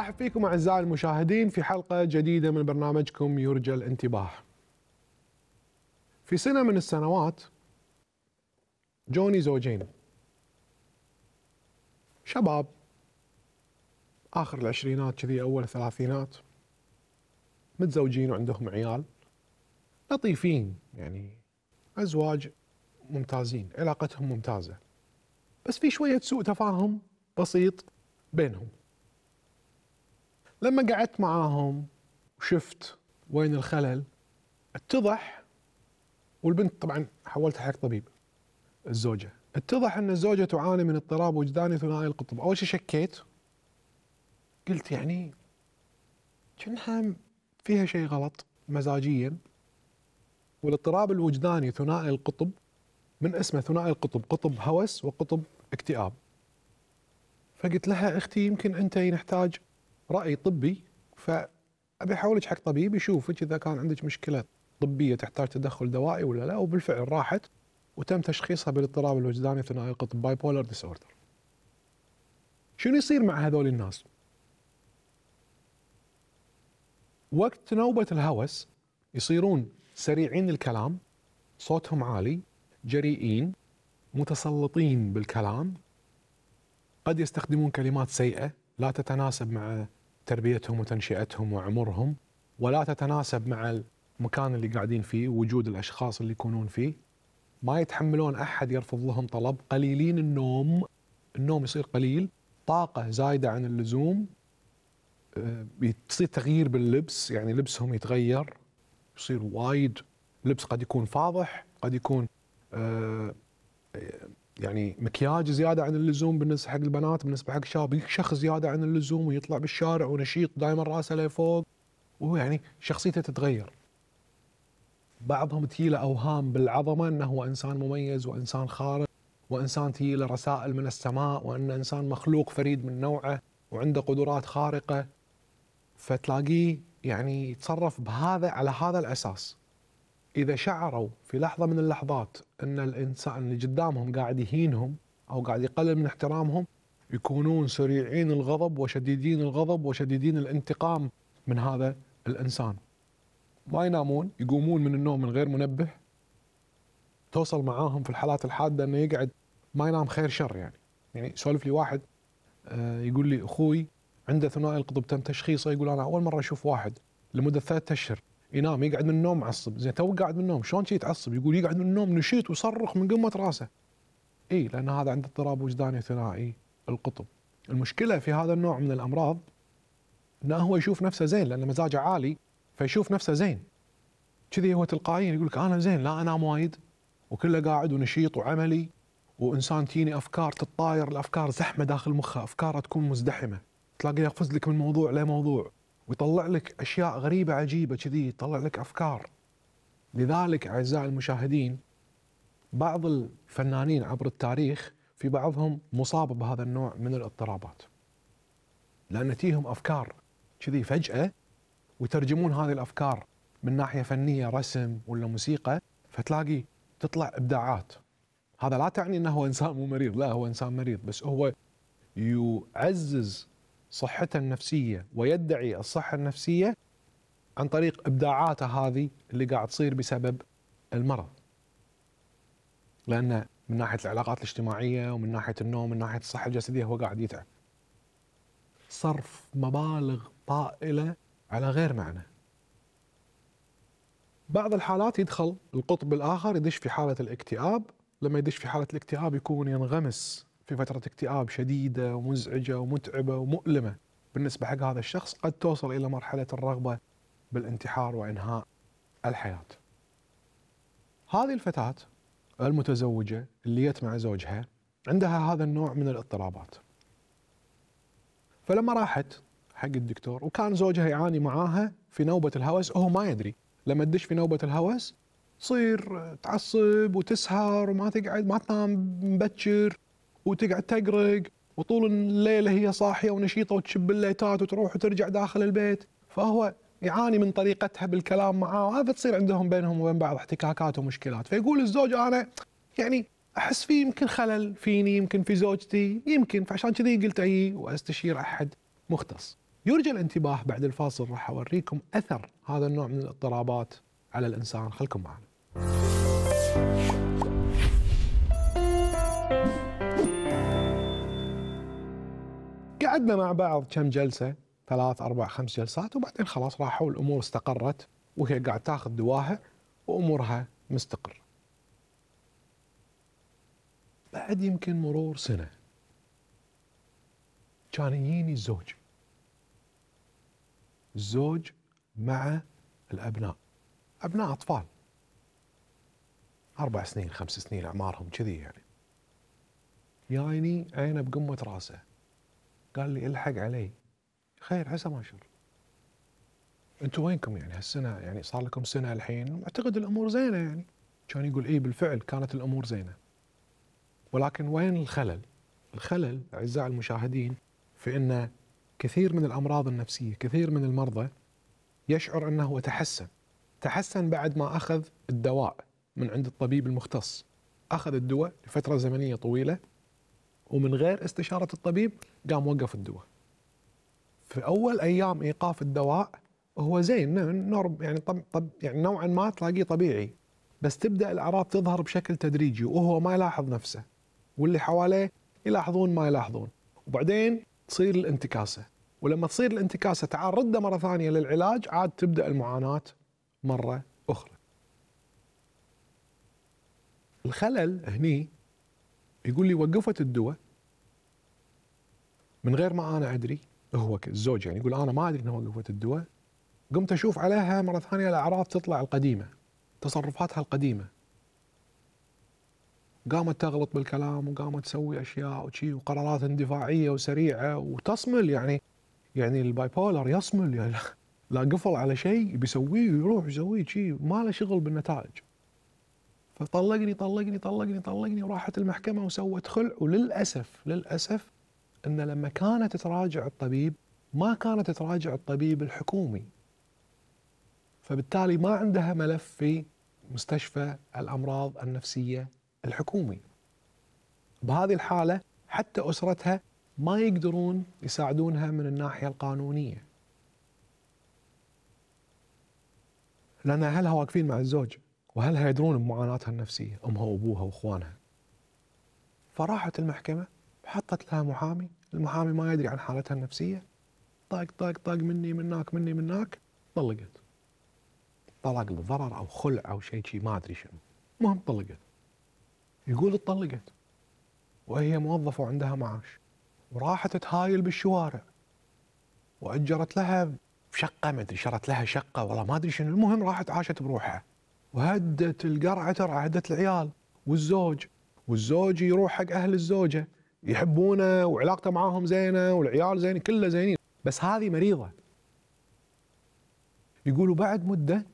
ارحب فيكم اعزائي المشاهدين في حلقه جديده من برنامجكم يرجى الانتباه. في سنه من السنوات جوني زوجين شباب اخر العشرينات كذي اول الثلاثينات متزوجين وعندهم عيال لطيفين يعني ازواج ممتازين علاقتهم ممتازه بس في شويه سوء تفاهم بسيط بينهم لما قعدت معاهم وشفت وين الخلل اتضح والبنت طبعا حولتها حق طبيب الزوجه اتضح ان الزوجه تعاني من اضطراب وجداني ثنائي القطب اول شيء شكيت قلت يعني كأنها فيها شيء غلط مزاجيا والاضطراب الوجداني ثنائي القطب من اسمه ثنائي القطب قطب هوس وقطب اكتئاب فقلت لها اختي يمكن انت نحتاج راي طبي فابي احولك حق طبيب يشوفك اذا كان عندك مشكله طبيه تحتاج تدخل دوائي ولا لا وبالفعل راحت وتم تشخيصها بالاضطراب الوجداني ثنائي القطب باي بولر ديسوردر. شنو يصير مع هذول الناس؟ وقت نوبة الهوس يصيرون سريعين الكلام صوتهم عالي جريئين متسلطين بالكلام قد يستخدمون كلمات سيئة لا تتناسب مع تربيتهم وتنشئتهم وعمرهم ولا تتناسب مع المكان اللي قاعدين فيه وجود الاشخاص اللي يكونون فيه ما يتحملون احد يرفض لهم طلب قليلين النوم النوم يصير قليل طاقه زايده عن اللزوم آه، يصير تغيير باللبس يعني لبسهم يتغير يصير وايد لبس قد يكون فاضح قد يكون آه، يعني مكياج زياده عن اللزوم بالنسبه حق البنات بالنسبه حق الشباب يكشخ زياده عن اللزوم ويطلع بالشارع ونشيط دائما راسه لفوق وهو يعني شخصيته تتغير بعضهم تجيله اوهام بالعظمه انه هو انسان مميز وانسان خارق وانسان تجيله رسائل من السماء وان انسان مخلوق فريد من نوعه وعنده قدرات خارقه فتلاقيه يعني يتصرف بهذا على هذا الاساس اذا شعروا في لحظه من اللحظات ان الانسان اللي قدامهم قاعد يهينهم او قاعد يقلل من احترامهم يكونون سريعين الغضب وشديدين الغضب وشديدين الانتقام من هذا الانسان. ما ينامون يقومون من النوم من غير منبه توصل معاهم في الحالات الحاده انه يقعد ما ينام خير شر يعني. يعني سولف لي واحد آه، يقول لي اخوي عنده ثنائي القطب تم تشخيصه يقول انا اول مره اشوف واحد لمده ثلاثة اشهر ينام يقعد من النوم معصب زين تو قاعد من النوم شلون شي يتعصب يقول يقعد من النوم نشيط وصرخ من قمه راسه اي لان هذا عنده اضطراب وجداني ثنائي القطب المشكله في هذا النوع من الامراض انه هو يشوف نفسه زين لان مزاجه عالي فيشوف نفسه زين كذي هو تلقائيا يقول لك انا زين لا انام وايد وكله قاعد ونشيط وعملي وانسان تجيني افكار تتطاير الافكار زحمه داخل مخه افكاره تكون مزدحمه تلاقيه يقفز لك من موضوع لموضوع ويطلع لك اشياء غريبه عجيبه كذي يطلع لك افكار لذلك اعزائي المشاهدين بعض الفنانين عبر التاريخ في بعضهم مصاب بهذا النوع من الاضطرابات لان تيهم افكار كذي فجاه ويترجمون هذه الافكار من ناحيه فنيه رسم ولا موسيقى فتلاقي تطلع ابداعات هذا لا تعني انه هو انسان مو مريض لا هو انسان مريض بس هو يعزز صحته النفسيه ويدعي الصحه النفسيه عن طريق ابداعاته هذه اللي قاعد تصير بسبب المرض. لانه من ناحيه العلاقات الاجتماعيه ومن ناحيه النوم ومن ناحيه الصحه الجسديه هو قاعد يتعب. صرف مبالغ طائله على غير معنى. بعض الحالات يدخل القطب الاخر يدش في حاله الاكتئاب، لما يدش في حاله الاكتئاب يكون ينغمس في فترة اكتئاب شديدة ومزعجة ومتعبة ومؤلمة بالنسبة حق هذا الشخص قد توصل إلى مرحلة الرغبة بالانتحار وإنهاء الحياة هذه الفتاة المتزوجة اللي جت مع زوجها عندها هذا النوع من الاضطرابات فلما راحت حق الدكتور وكان زوجها يعاني معاها في نوبة الهوس وهو ما يدري لما تدش في نوبة الهوس تصير تعصب وتسهر وما تقعد ما تنام مبكر وتقعد تقرق وطول الليله هي صاحيه ونشيطه وتشب الليتات وتروح وترجع داخل البيت فهو يعاني من طريقتها بالكلام معاه وهذا تصير عندهم بينهم وبين بعض احتكاكات ومشكلات فيقول الزوج انا يعني احس فيه يمكن خلل فيني يمكن في زوجتي يمكن فعشان كذي قلت اي واستشير احد مختص يرجى الانتباه بعد الفاصل راح اوريكم اثر هذا النوع من الاضطرابات على الانسان خلكم معنا قعدنا مع بعض كم جلسه ثلاث اربع خمس جلسات وبعدين خلاص راحوا الامور استقرت وهي قاعد تاخذ دواها وامورها مستقر. بعد يمكن مرور سنه كان يجيني الزوج الزوج مع الابناء ابناء اطفال اربع سنين خمس سنين اعمارهم كذي يعني جايني عينه بقمه راسه قال لي الحق علي خير عسى ما ان شاء الله انتم وينكم يعني هالسنه يعني صار لكم سنه الحين اعتقد الامور زينه يعني كان يقول اي بالفعل كانت الامور زينه ولكن وين الخلل؟ الخلل اعزائي المشاهدين في ان كثير من الامراض النفسيه، كثير من المرضى يشعر انه تحسن، تحسن بعد ما اخذ الدواء من عند الطبيب المختص، اخذ الدواء لفتره زمنيه طويله ومن غير استشاره الطبيب قام وقف الدواء. في اول ايام ايقاف الدواء هو زين نورم يعني طب طب يعني نوعا ما تلاقيه طبيعي بس تبدا الاعراض تظهر بشكل تدريجي وهو ما يلاحظ نفسه واللي حواليه يلاحظون ما يلاحظون وبعدين تصير الانتكاسه ولما تصير الانتكاسه تعرضه مره ثانيه للعلاج عاد تبدا المعاناه مره اخرى. الخلل هني يقول لي وقفت الدواء من غير ما انا ادري هو الزوج يعني يقول انا ما ادري انها وقفت الدواء قمت اشوف عليها مره ثانيه الاعراض تطلع القديمه تصرفاتها القديمه قامت تغلط بالكلام وقامت تسوي اشياء وشي وقرارات اندفاعيه وسريعه وتصمل يعني يعني الباي بولر يصمل يعني لا قفل على شيء بيسويه ويروح يسويه شيء ما له شغل بالنتائج فطلقني طلقني طلقني طلقني وراحت المحكمه وسوت خلع وللاسف للاسف أن لما كانت تراجع الطبيب ما كانت تراجع الطبيب الحكومي فبالتالي ما عندها ملف في مستشفى الأمراض النفسية الحكومي بهذه الحالة حتى أسرتها ما يقدرون يساعدونها من الناحية القانونية لأن أهلها واقفين مع الزوج وأهلها يدرون بمعاناتها النفسية أمها وأبوها وأخوانها فراحت المحكمة حطت لها محامي المحامي ما يدري عن حالتها النفسية طاق طاق طاق مني مناك مني مناك طلقت طلاق لضرر أو خلع أو شيء شيء ما أدري شنو المهم طلقت يقول اتطلقت وهي موظفة وعندها معاش وراحت تهايل بالشوارع وأجرت لها شقة ما أدري شرت لها شقة والله ما أدري شنو المهم راحت عاشت بروحها وهدت القرعة ترى هدت العيال والزوج والزوج يروح حق أهل الزوجة يحبونه وعلاقته معاهم زينه والعيال زينين كله زينين بس هذه مريضه يقولوا بعد مده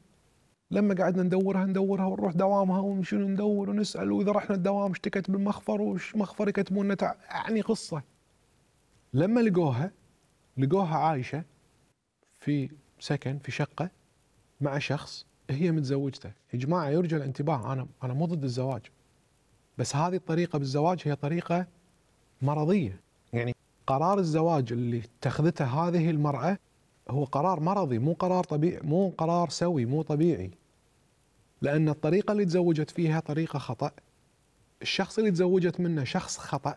لما قعدنا ندورها ندورها ونروح دوامها ونشنو ندور ونسال واذا رحنا الدوام اشتكت بالمخفر وش مخفر يكتبون يعني قصه لما لقوها لقوها عايشه في سكن في شقه مع شخص هي متزوجته يا جماعه يرجى الانتباه انا انا مو ضد الزواج بس هذه الطريقه بالزواج هي طريقه مرضيه يعني قرار الزواج اللي اتخذته هذه المراه هو قرار مرضي مو قرار طبيعي مو قرار سوي مو طبيعي لان الطريقه اللي تزوجت فيها طريقه خطا الشخص اللي تزوجت منه شخص خطا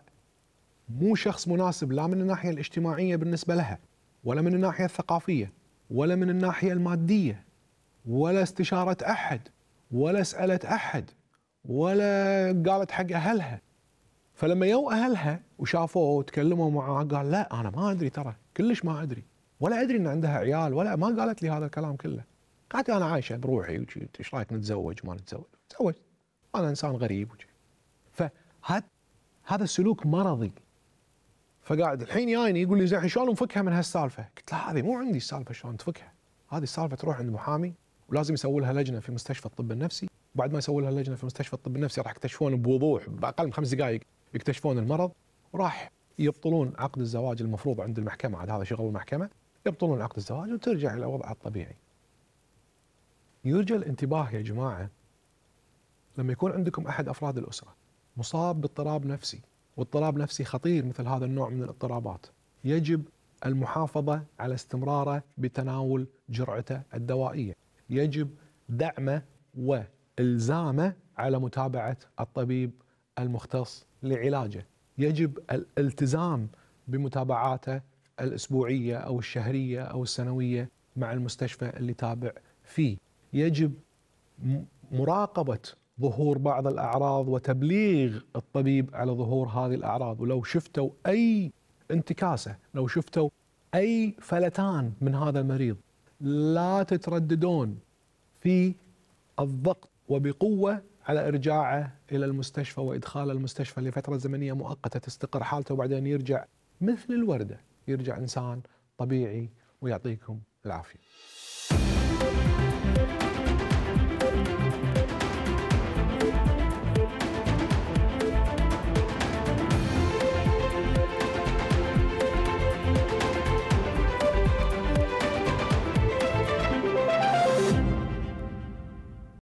مو شخص مناسب لا من الناحيه الاجتماعيه بالنسبه لها ولا من الناحيه الثقافيه ولا من الناحيه الماديه ولا استشاره احد ولا سالت احد ولا قالت حق اهلها فلما يو اهلها وشافوه وتكلموا معاه قال لا انا ما ادري ترى كلش ما ادري ولا ادري ان عندها عيال ولا ما قالت لي هذا الكلام كله قالت انا عايشه بروحي ايش رايك نتزوج ما نتزوج تزوج انا انسان غريب وجي. فهذا هذا السلوك مرضي فقاعد الحين يايني يقول لي زين شلون نفكها من هالسالفه؟ قلت له هذه مو عندي السالفه شلون تفكها هذه السالفه تروح عند محامي ولازم يسوي لها لجنه في مستشفى الطب النفسي وبعد ما يسوي لها لجنه في مستشفى الطب النفسي راح يكتشفون بوضوح باقل من خمس دقائق يكتشفون المرض وراح يبطلون عقد الزواج المفروض عند المحكمه عاد هذا شغل المحكمه يبطلون عقد الزواج وترجع الى وضعها الطبيعي. يرجى الانتباه يا جماعه لما يكون عندكم احد افراد الاسره مصاب باضطراب نفسي واضطراب نفسي خطير مثل هذا النوع من الاضطرابات يجب المحافظه على استمراره بتناول جرعته الدوائيه، يجب دعمه والزامه على متابعه الطبيب المختص لعلاجه يجب الالتزام بمتابعاته الأسبوعية أو الشهرية أو السنوية مع المستشفى اللي تابع فيه يجب مراقبة ظهور بعض الأعراض وتبليغ الطبيب على ظهور هذه الأعراض ولو شفتوا أي انتكاسة لو شفتوا أي فلتان من هذا المريض لا تترددون في الضغط وبقوة على ارجاعه الى المستشفى وادخاله المستشفى لفتره زمنيه مؤقته تستقر حالته وبعدين يرجع مثل الورده يرجع انسان طبيعي ويعطيكم العافيه.